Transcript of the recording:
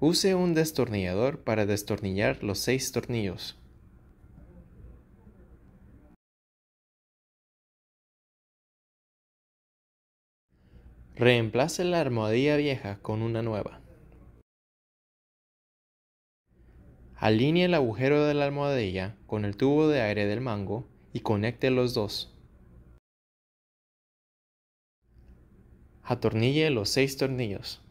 Use un destornillador para destornillar los seis tornillos. Reemplace la almohadilla vieja con una nueva. Alinee el agujero de la almohadilla con el tubo de aire del mango y conecte los dos. Atornille los seis tornillos.